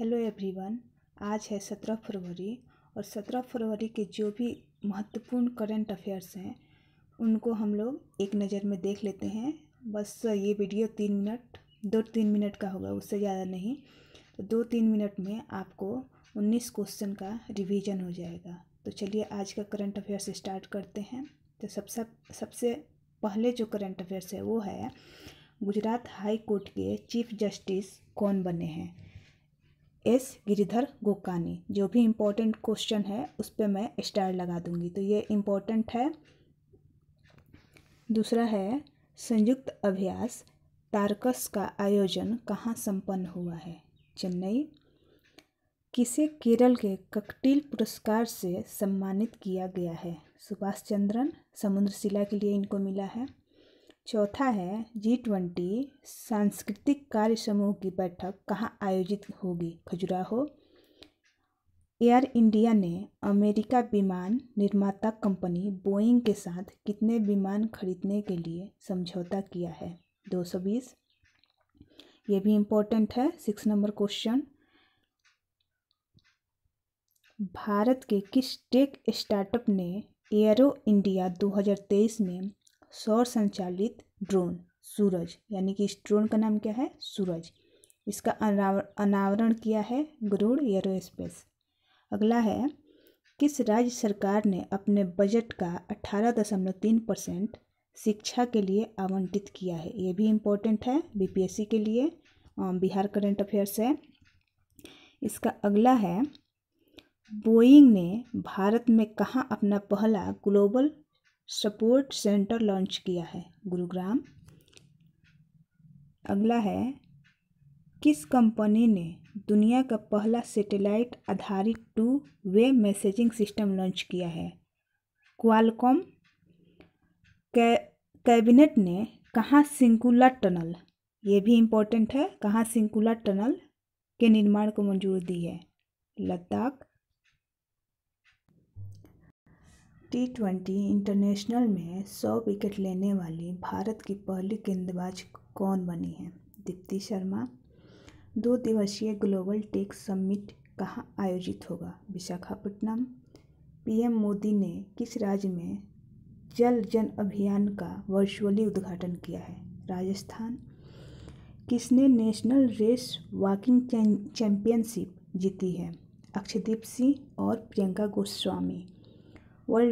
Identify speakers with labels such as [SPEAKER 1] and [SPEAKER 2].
[SPEAKER 1] hello everyone आज है सत्रह फरवरी और सत्रह फरवरी के जो भी महत्वपूर्ण करंट अफेयर्स हैं उनको हम लोग एक नज़र में देख लेते हैं बस ये वीडियो तीन मिनट दो तीन मिनट का होगा उससे ज़्यादा नहीं तो दो तीन मिनट में आपको उन्नीस क्वेश्चन का रिवीजन हो जाएगा तो चलिए आज का करंट अफेयर्स स्टार्ट करते हैं तो सबसे सबसे पहले जो करंट अफेयर्स है वो है गुजरात हाई कोर्ट के चीफ जस्टिस कौन बने हैं एस गिरिधर गोकानी जो भी इम्पोर्टेंट क्वेश्चन है उस पर मैं स्टार लगा दूंगी तो ये इम्पोर्टेंट है दूसरा है संयुक्त अभ्यास तारकस का आयोजन कहाँ संपन्न हुआ है चेन्नई किसे केरल के ककटील पुरस्कार से सम्मानित किया गया है सुभाष चंद्रन समुद्रशिला के लिए इनको मिला है चौथा है जी ट्वेंटी सांस्कृतिक कार्य समूह की बैठक कहाँ आयोजित होगी खजुराहो एयर इंडिया ने अमेरिका विमान निर्माता कंपनी बोइंग के साथ कितने विमान खरीदने के लिए समझौता किया है 220 ये भी इम्पोर्टेंट है सिक्स नंबर क्वेश्चन भारत के किस टेक स्टार्टअप ने एयरो इंडिया 2023 में सौर संचालित ड्रोन सूरज यानी कि इस ड्रोन का नाम क्या है सूरज इसका अनावरण किया है गरुड़ एरोस्पेस अगला है किस राज्य सरकार ने अपने बजट का अठारह दशमलव तीन परसेंट शिक्षा के लिए आवंटित किया है ये भी इम्पोर्टेंट है बीपीएससी के लिए बिहार करेंट अफेयर्स है इसका अगला है बोइंग ने भारत में कहाँ अपना पहला ग्लोबल सपोर्ट सेंटर लॉन्च किया है गुरुग्राम अगला है किस कंपनी ने दुनिया का पहला सैटेलाइट आधारित two way messaging system launch किया है क्वालकॉम कैबिनेट ने कहाँ सिंकुलर टनल ये भी इम्पोर्टेंट है कहाँ सिंकुलर टनल के निर्माण को मंजूरी दी है लद्दाख टी ट्वेंटी इंटरनेशनल में सौ विकेट लेने वाली भारत की पहली गेंदबाज कौन बनी है दीप्ति शर्मा दो दिवसीय ग्लोबल टेक समिट कहाँ आयोजित होगा विशाखापट्टनम पीएम मोदी ने किस राज्य में जल जन अभियान का वर्चुअली उद्घाटन किया है राजस्थान किसने नेशनल रेस वॉकिंग चैंपियनशिप जीती है अक्षदीप सिंह और प्रियंका गोस्वामी वर्ल्ड